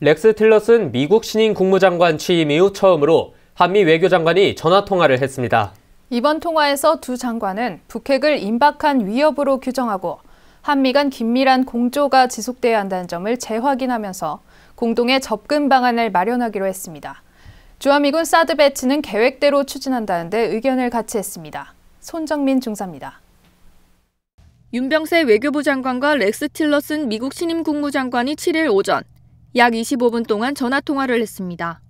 렉스 틸러슨 미국 신임 국무장관 취임 이후 처음으로 한미 외교장관이 전화 통화를 했습니다. 이번 통화에서 두 장관은 북핵을 임박한 위협으로 규정하고 한미 간 긴밀한 공조가 지속돼야 한다는 점을 재확인하면서 공동의 접근 방안을 마련하기로 했습니다. 주한미군 사드 배치는 계획대로 추진한다는데 의견을 같이 했습니다. 손정민 중사입니다. 윤병세 외교부 장관과 렉스 틸러슨 미국 신임 국무장관이 7일 오전 약 25분 동안 전화 통화를 했습니다.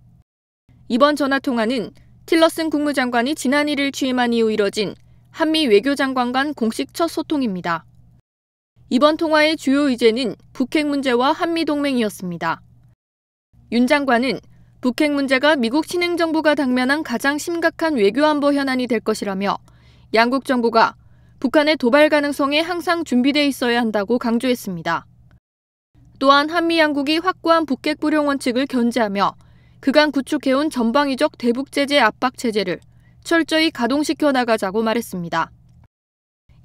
이번 전화 통화는 틸러슨 국무장관이 지난 1일 취임한 이후 이뤄진 한미 외교장관 간 공식 첫 소통입니다. 이번 통화의 주요 의제는 북핵 문제와 한미 동맹이었습니다. 윤 장관은 북핵 문제가 미국 신행 정부가 당면한 가장 심각한 외교 안보 현안이 될 것이라며 양국 정부가 북한의 도발 가능성에 항상 준비돼 있어야 한다고 강조했습니다. 또한 한미 양국이 확고한 북핵 불용 원칙을 견제하며 그간 구축해온 전방위적 대북 제재 압박 체제를 철저히 가동시켜 나가자고 말했습니다.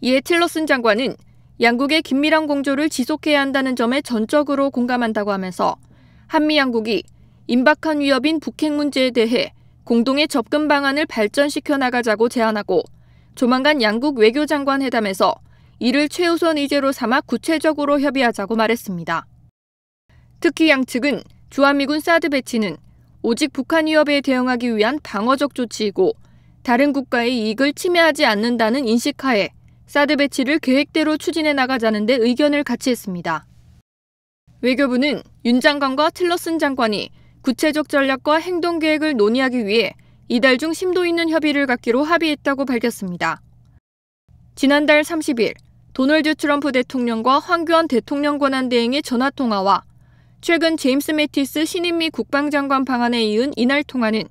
이에 틸러슨 장관은 양국의 긴밀한 공조를 지속해야 한다는 점에 전적으로 공감한다고 하면서 한미 양국이 임박한 위협인 북핵 문제에 대해 공동의 접근 방안을 발전시켜 나가자고 제안하고 조만간 양국 외교장관 회담에서 이를 최우선 의제로 삼아 구체적으로 협의하자고 말했습니다. 특히 양측은 주한미군 사드 배치는 오직 북한 위협에 대응하기 위한 방어적 조치이고 다른 국가의 이익을 침해하지 않는다는 인식하에 사드 배치를 계획대로 추진해 나가자는 데 의견을 같이 했습니다. 외교부는 윤 장관과 틸러슨 장관이 구체적 전략과 행동 계획을 논의하기 위해 이달 중 심도 있는 협의를 갖기로 합의했다고 밝혔습니다. 지난달 30일 도널드 트럼프 대통령과 황교안 대통령 권한 대행의 전화 통화와 최근 제임스 매티스 신임미 국방장관 방한에 이은 이날 통화는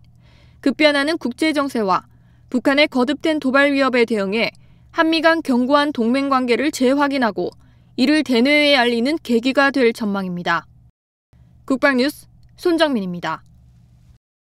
급변하는 국제 정세와 북한의 거듭된 도발 위협에 대응해 한미 간 견고한 동맹 관계를 재확인하고 이를 대뇌에 알리는 계기가 될 전망입니다. 국방뉴스 손정민입니다.